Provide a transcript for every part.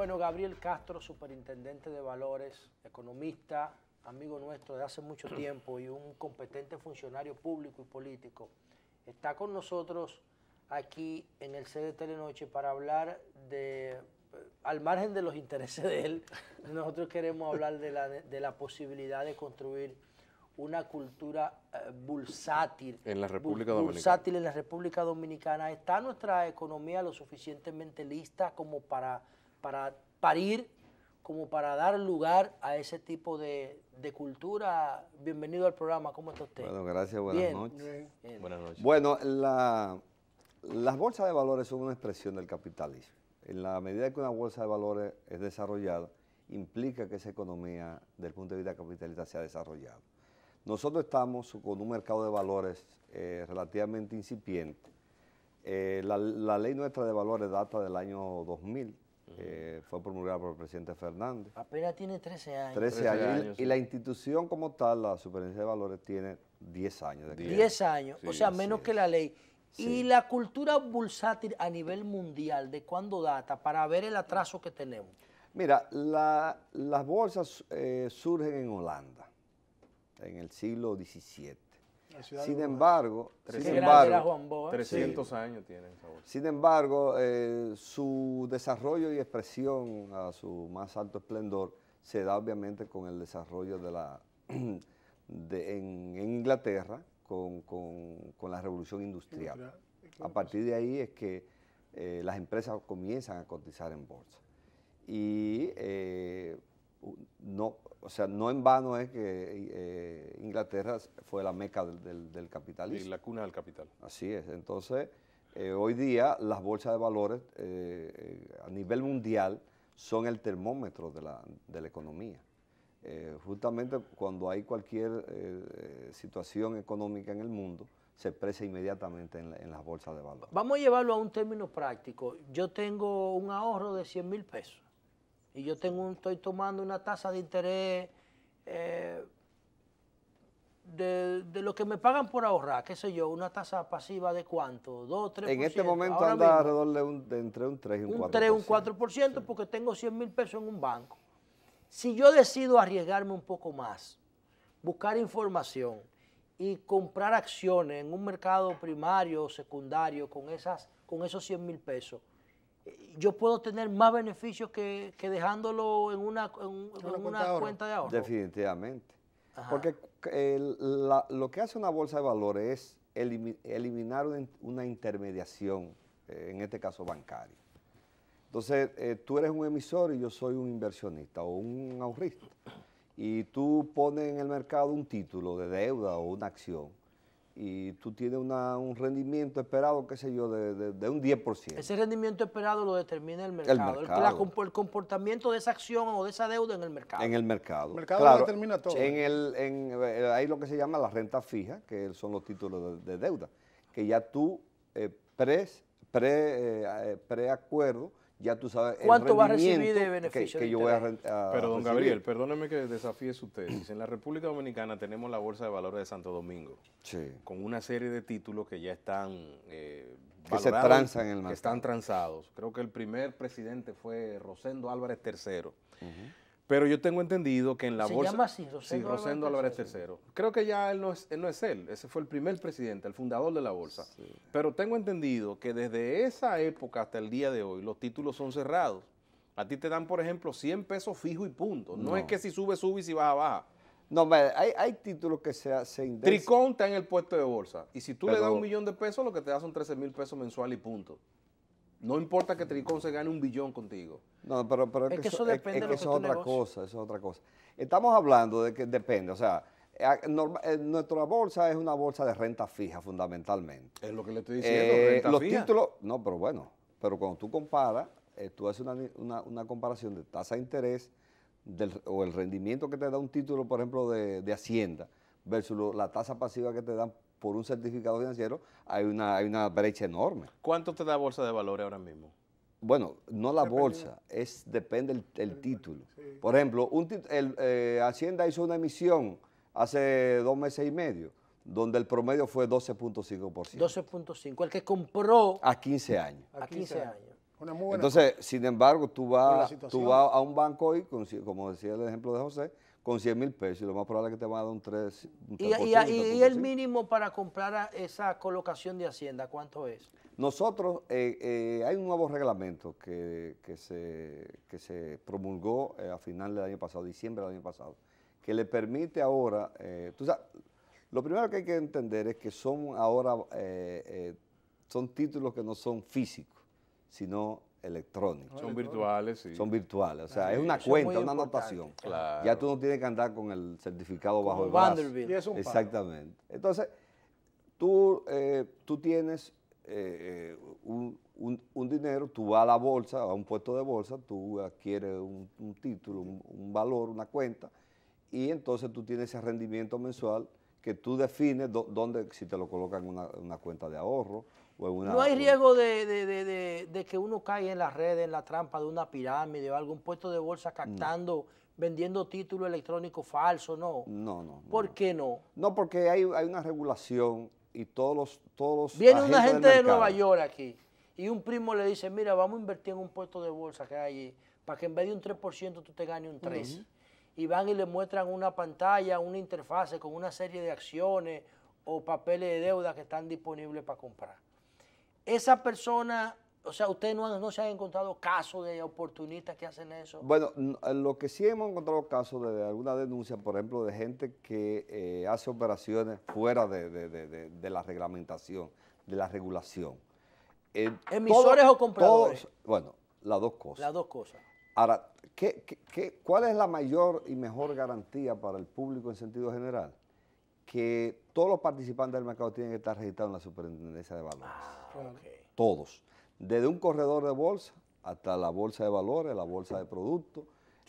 Bueno, Gabriel Castro, superintendente de valores, economista, amigo nuestro de hace mucho tiempo y un competente funcionario público y político, está con nosotros aquí en el CD Telenoche para hablar de, eh, al margen de los intereses de él, nosotros queremos hablar de la, posibilidad de construir una cultura eh, bursátil. En la República Dominicana. Bursátil en la República Dominicana. ¿Está nuestra economía lo suficientemente lista como para para parir como para dar lugar a ese tipo de, cultura. Bienvenido al programa, ¿cómo está usted? Bueno, gracias, buenas noches. Buenas noches. Bueno, las bolsas de valores son una expresión del capitalismo. En la medida que una bolsa de valores es desarrollada, implica que esa economía, desde el punto de vista capitalista, sea desarrollada. Nosotros estamos con un mercado de valores eh, relativamente incipiente. Eh, la, ley nuestra de valores data del año 2000, eh, fue promulgada por el presidente Fernández. Apenas tiene 13 años. 13 años. y, la institución como tal, la Superintendencia de Valores, tiene 10 años. 10. 10 años, o sea, menos que la ley. Y la cultura bursátil a nivel mundial, ¿de cuándo data? Para ver el atraso que tenemos. Mira, las bolsas eh, surgen en Holanda, en el siglo XVII. Sin embargo, 300, años Sin embargo, su desarrollo y expresión a su más alto esplendor se da obviamente con el desarrollo de la de, en, Inglaterra con, la revolución industrial. A partir de ahí es que eh, las empresas comienzan a cotizar en bolsa. Y eh, no, o sea, no en vano es que eh, Inglaterra fue la meca del, capitalismo. Y la cuna del capital. Así es. Entonces, eh, hoy día las bolsas de valores eh, a nivel mundial son el termómetro de la, economía. justamente cuando hay cualquier situación económica en el mundo, se expresa inmediatamente en, en las bolsas de valores. Vamos a llevarlo a un término práctico. Yo tengo un ahorro de 100 mil pesos y yo tengo estoy tomando una tasa de interés eh, de, lo que me pagan por ahorrar, qué sé yo, una tasa pasiva de cuánto, 2, 3%. En este momento anda alrededor de, entre un 3 y un, 4%. un 3, un 4% porque tengo 100 mil pesos en un banco. Si yo decido arriesgarme un poco más, buscar información y comprar acciones en un mercado primario o secundario con, esas, con esos 100 mil pesos, yo puedo tener más beneficios que, dejándolo en una, en, una, cuenta, de ahorro. Definitivamente. Porque lo que hace una bolsa de valores es eliminar una, intermediación, eh, en este caso bancaria. Entonces, eh, tú eres un emisor y yo soy un inversionista o un ahorrista. Y tú pones en el mercado un título de deuda o una acción y tú tienes un rendimiento esperado, qué sé yo, de, un 10%. Ese rendimiento esperado lo determina el mercado. El, El, comportamiento de esa acción o de esa deuda en el mercado. En el mercado. El mercado lo determina todo. En el, eh, hay lo que se llama la renta fija, que son los títulos de, deuda, que ya tú eh, pre, pre, eh, ya tú sabes cuánto va a recibir de Que, yo voy a, Pero don Gabriel, perdóneme que desafíe su tesis. En la República Dominicana tenemos la Bolsa de Valores de Santo Domingo, sí. con una serie de títulos que ya están eh, que se transan en están transados. Creo que el primer presidente fue Rosendo Álvarez III. Pero yo tengo entendido que en la ¿Se bolsa. llama así, Rosendo, sí, Rosendo Álvarez, III. Creo que ya él no, es, él Ese fue el primer presidente, el fundador de la bolsa. Pero tengo entendido que desde esa época hasta el día de hoy, los títulos son cerrados. A ti te dan, por ejemplo, 100 pesos fijo y punto. No, es que si sube, sube y si baja, baja. No, hay, títulos que se, se indexan. Tricón está en el puesto de bolsa. Y si tú le das un millón de pesos, lo que te da son 13 mil pesos mensual y punto. No importa que Tricón se gane un billón contigo. No, pero, es, que eso, depende es, que eso es otra cosa, eso es otra cosa. Estamos hablando de que depende, o sea, eh, nuestra bolsa es una bolsa de renta fija fundamentalmente. Es lo que le estoy diciendo, eh, los títulos, no, pero bueno, pero cuando tú comparas, eh, tú haces una, comparación de tasa de interés o el rendimiento que te da un título, por ejemplo, de, Hacienda versus la tasa pasiva que te dan por un certificado financiero, hay una, brecha enorme. ¿Cuánto te da Bolsa de Valores ahora mismo? Bueno, no la bolsa, es depende del título. Por ejemplo, un el, eh, Hacienda hizo una emisión hace dos meses y medio, donde el promedio fue 12.5%. 12.5, el que compró... A 15 años. A 15 años. Entonces, sin embargo, tú vas, tú vas a un banco hoy, como decía el ejemplo de José, con 100 mil pesos y lo más probable es que te van a dar un 3%. ¿Y, el mínimo para comprar esa colocación de Hacienda, cuánto es? Nosotros, eh, eh, hay un nuevo reglamento que, se, se, promulgó eh, a final del año pasado, diciembre del año pasado, que le permite ahora, tú sabes, lo primero que hay que entender es que son ahora, son títulos que no son físicos, sino electrónicos. Son virtuales, sí. Son virtuales, o sea, ah, es una cuenta, una anotación. Ya tú no tienes que andar con el certificado bajo el brazo. Exactamente. Entonces, tú, eh, tú tienes eh, eh, un, dinero, tú vas a la bolsa, a un puesto de bolsa, tú adquieres un, título, un, valor, una cuenta, y entonces tú tienes ese rendimiento mensual que tú defines dónde, si te lo colocan en una cuenta de ahorro, no hay riesgo de, que uno caiga en las redes, en la trampa de una pirámide o algún puesto de bolsa captando, vendiendo títulos electrónicos falsos, no. No, no. ¿Por qué no? No, porque hay, una regulación y todos los... Todos Viene una gente de Nueva York aquí y un primo le dice, mira, vamos a invertir en un puesto de bolsa que hay allí para que en vez de un 3% tú te ganes un 3%. Y van y le muestran una pantalla, una interfase con una serie de acciones o papeles de deuda que están disponibles para comprar esa persona, o sea, ustedes no, no se han encontrado casos de oportunistas que hacen eso. Bueno, eh, lo que sí hemos encontrado casos de, alguna denuncia, por ejemplo, de gente que eh, hace operaciones fuera de, la reglamentación, de la regulación. Eh, ¿Emisores o compradores? bueno, las dos cosas. Las dos cosas. Ahora, ¿qué, ¿qué, cuál es la mayor y mejor garantía para el público en sentido general? que todos los participantes del mercado tienen que estar registrados en la superintendencia de valores. Ah, todos. Desde un corredor de bolsa hasta la bolsa de valores, la bolsa de productos,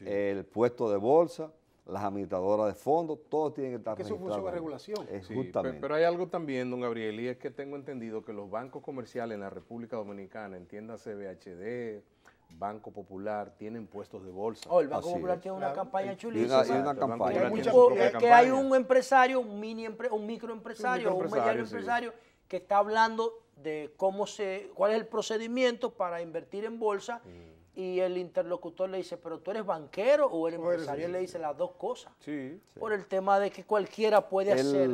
el puesto de bolsa, las administradoras de fondos, todos tienen que estar registrados. Es su función de regulación. Pero hay algo también, don Gabriel, y es que tengo entendido que los bancos comerciales en la República Dominicana, entiéndase CBHD. Banco Popular tienen puestos de bolsa. O oh, el Banco Popular tiene una campaña chulísima. una, campaña. Hay eh, que hay un empresario, un mini un microempresario, un, mediano empresario que está hablando de cómo se, cuál es el procedimiento para invertir en bolsa. Mm. Y el interlocutor le dice, pero tú eres banquero o el empresario. le dice las dos cosas. Sí, Por el tema de que cualquiera puede hacer.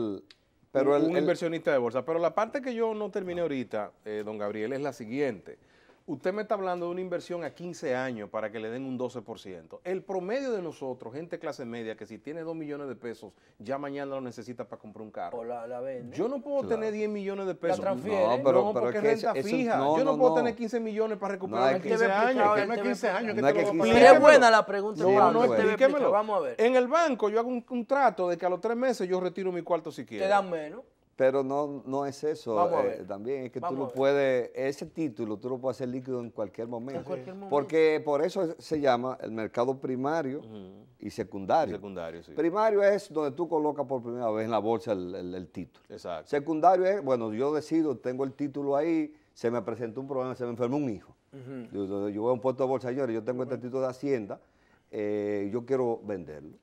Pero un, el, inversionista de bolsa. Pero la parte que yo no terminé ahorita, eh, don Gabriel, es la siguiente. Usted me está hablando de una inversión a 15 años para que le den un 12%. El promedio de nosotros, gente clase media, que si tiene 2 millones de pesos, ya mañana lo necesita para comprar un carro. O la, vende. Yo no puedo tener 10 millones de pesos. La no, pero, no, porque es que renta fija. Yo no, puedo tener 15 millones para recuperar en 15 años. no es 15 años. Que te lo es buena la pregunta. No, no, explíquemelo. Vamos a ver. En el banco yo hago un contrato de que a los 3 meses yo retiro mi cuarto si quiero. Te dan menos. Pero no, no es eso eh, también, es que tú lo puedes, ese título tú lo puedes hacer líquido en cualquier momento. Porque por eso se llama el mercado primario y secundario. secundario sí. Primario es donde tú colocas por primera vez en la bolsa el, título. Exacto. Secundario es, bueno, yo decido, tengo el título ahí, se me presentó un problema, se me enfermó un hijo. yo, voy a un puesto de bolsa, señores, yo tengo este título de Hacienda, eh, yo quiero venderlo.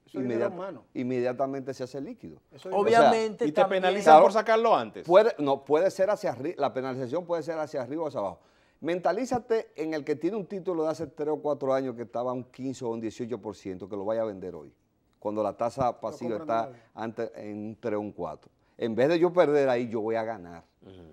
inmediatamente se hace líquido. Obviamente. y te penalizan por sacarlo antes. Puede, no, puede ser hacia arriba, la penalización puede ser hacia arriba o hacia abajo. Mentalízate en el que tiene un título de hace 3 o 4 años que estaba un 15 o un 18%, que lo vaya a vender hoy, cuando la tasa pasiva está entre en un 3 un 4 en vez de yo perder ahí, yo voy a ganar.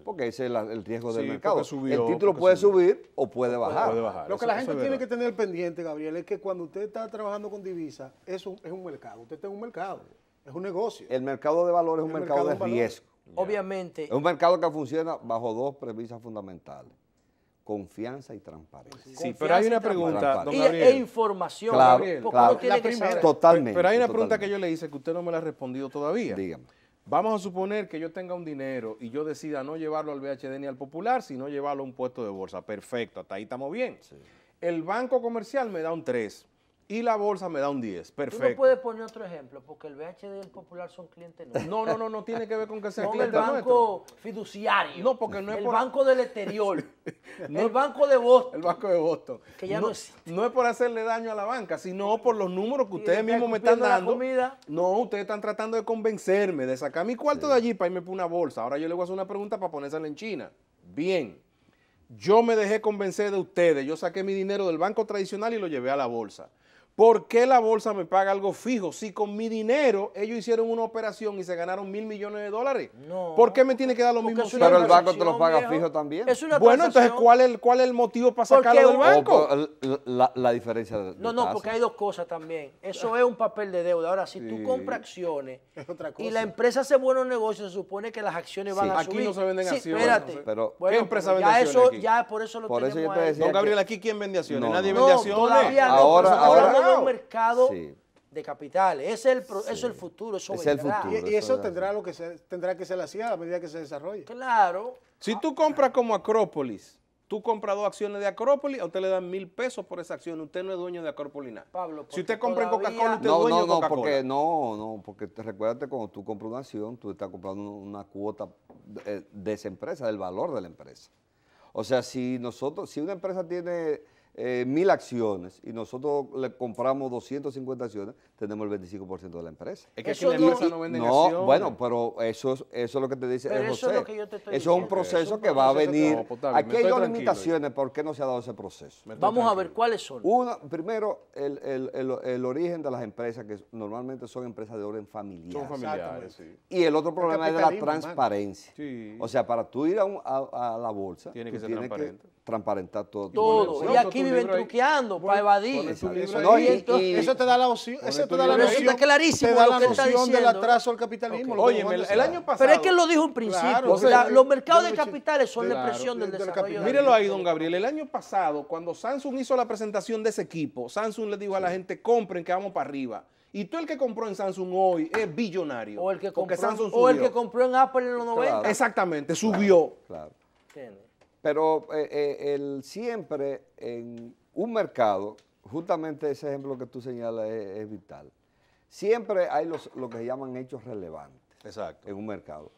Porque ese es el riesgo del mercado. el título puede subir o puede bajar. Lo que la gente tiene que tener pendiente, Gabriel, es que cuando usted está trabajando con divisas, eso es un mercado. Usted está en un mercado, es un negocio. El mercado de valores es un mercado, de riesgo. Obviamente. Es un mercado que funciona bajo dos premisas fundamentales confianza y transparencia. Sí, pero hay una pregunta, Y, e información, claro, Totalmente. Pero, hay una pregunta que yo le hice que usted no me la ha respondido todavía. Dígame. Vamos a suponer que yo tenga un dinero y yo decida no llevarlo al BHD ni al Popular, sino llevarlo a un puesto de bolsa. Perfecto, hasta ahí estamos bien. El banco comercial me da un 3 y la bolsa me da un 10. Perfecto. Tú no puedes poner otro ejemplo, porque el BHD y el Popular son clientes nuevos. No, no, no, no tiene que ver con que sea cliente nuestro. el banco fiduciario. No, porque no es el banco del exterior. no, el banco de Boston. El banco de Boston. Que ya no, es. no, es por hacerle daño a la banca, sino por los números que ustedes mismos me están dando. No, ustedes están tratando de convencerme de sacar mi cuarto de allí para irme por una bolsa. Ahora yo le voy a hacer una pregunta para ponérsela en China. Bien. Yo me dejé convencer de ustedes. Yo saqué mi dinero del banco tradicional y lo llevé a la bolsa. ¿Por qué la bolsa me paga algo fijo? Si con mi dinero ellos hicieron una operación y se ganaron mil millones de dólares. No. ¿Por qué me tiene que dar lo mismo? Pero el banco te lo paga fijo también. Es una bueno, entonces, ¿cuál es, el motivo para sacarlo del banco? la, diferencia de, No, no, porque hay dos cosas también. Eso es un papel de deuda. Ahora, si tú compras acciones y la empresa hace buenos negocios, se supone que las acciones van a aquí subir. Aquí no se venden acciones. Espérate. pero, ¿Qué bueno, empresa vende ya acciones eso, Ya por eso lo por eso yo te decía Don Gabriel, ¿aquí quién vende acciones? Nadie vende acciones. Ahora, ahora mercado. un mercado de capitales. es el, eso el futuro, eso es vendrá. Y, eso, tendrá, lo que se, tendrá que ser así a medida que se desarrolle. Claro. Si tú compras como Acrópolis, tú compras dos acciones de Acrópolis, a usted le dan mil pesos por esa acción, usted no es dueño de Acrópolis nada. Pablo, si usted compra en Coca-Cola, usted no, es dueño de Coca-Cola. Porque, no, no, porque te, recuérdate, cuando tú compras una acción, tú estás comprando una cuota de, eh, de esa empresa, del valor de la empresa. O sea, si nosotros, si una empresa tiene eh, mil acciones y nosotros le compramos 250 acciones, tenemos el 25% de la empresa. Es que empresa no, no, bueno, pero eso es, eso lo que te dice Eso es, lo que yo te estoy eso es un proceso que va a venir. aquí hay dos limitaciones, ¿por qué no se ha dado ese proceso? Vamos a ver cuáles son. uno primero, el, origen de las empresas, que normalmente son empresas de orden familiar. Son familiares, sí. Y el otro problema es de la transparencia. O sea, para tú ir a, la bolsa, Tiene que ser transparente transparentar todo. Todo. y aquí viven truqueando para pues, evadir. Eso, te da la opción. Eso te da la noción. clarísimo te da la noción del atraso al capitalismo. Oye, el, año pasado. Pero es que lo dijo en principio. los mercados de capitales son la expresión del desarrollo. Mírelo ahí, don Gabriel. El año pasado, cuando Samsung hizo la presentación de ese equipo, Samsung le dijo a la gente, compren que vamos para arriba. Y tú el que compró en Samsung hoy es billonario. O el que compró, en Apple en los 90. Exactamente, subió. claro. Pero eh, eh, el siempre en un mercado, justamente ese ejemplo que tú señalas es, vital. Siempre hay los, lo que se llaman hechos relevantes en un mercado,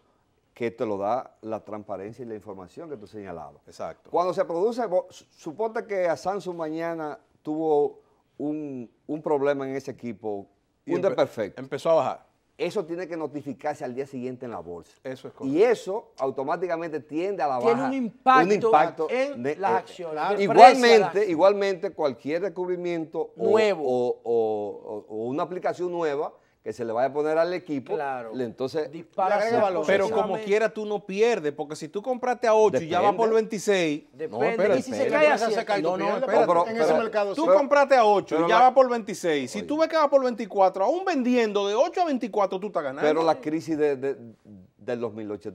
que te lo da la transparencia y la información que tú señalabas. Exacto. Cuando se produce, suponte que a Samsung mañana tuvo un, problema en ese equipo, y un desperfecto. Empezó a bajar eso tiene que notificarse al día siguiente en la bolsa. Eso es correcto. Y eso automáticamente tiende a la baja. Tiene un impacto, en eh, las acciones. Eh, igualmente, igualmente, cualquier descubrimiento Nuevo. o, una aplicación nueva que se le vaya a poner al equipo, claro. entonces Dispara valor. Pero como quiera tú no pierdes, porque si tú compraste a 8 y ya va por 26, no, y si se cae se cae no, no, pero, en ese mercado. Tú compraste a 8 y ya va por 26. Si tú ves que va por 24, aún vendiendo de 8 a 24 tú estás ganando. Pero la crisis del 2008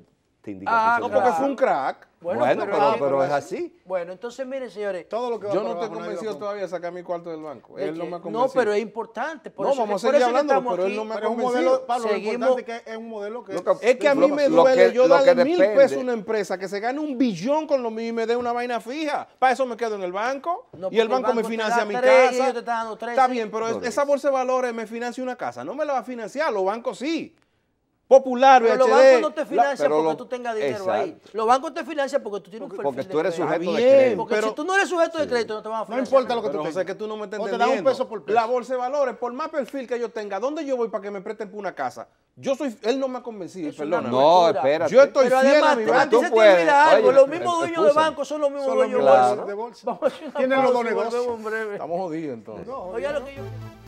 ah, no, porque fue un crack. Bueno, pero, es así. Bueno, entonces miren, señores. Todo lo que yo no estoy convencido todavía de sacar mi cuarto del banco. él no me ha convencido. No, pero es importante. no, eso vamos a seguir hablando, pero él no me ha convencido. Pablo, lo que es un modelo que, es que a mí me duele yo darle mil pesos a una empresa que se gane un billón con lo mío y me dé una vaina fija. Para eso me quedo en el banco y el banco, me financia mi casa. Está bien, pero esa bolsa de valores me financia una casa. No me la va a financiar, los bancos sí. Popular, pero los bancos no te financian porque tú tengas dinero ahí. Los bancos te financian porque tú tienes un perfil Porque tú eres de sujeto de crédito. Porque si tú no eres sujeto de crédito, no te van a financiar. No importa lo que tú tengas. que tú no me estás o te dan un peso por peso. La bolsa de valores, por más perfil que yo tenga, ¿dónde yo voy para que me presten por una casa? Yo soy, él no me ha convencido, perdóname, No, espérate. Yo estoy pero fiel además, a mi banco. Tú puedes. Mira algo, los mismos dueños de banco son los mismos dueños de bolsa. Tienen los dos negocios. Estamos jodidos entonces. Oiga lo que yo...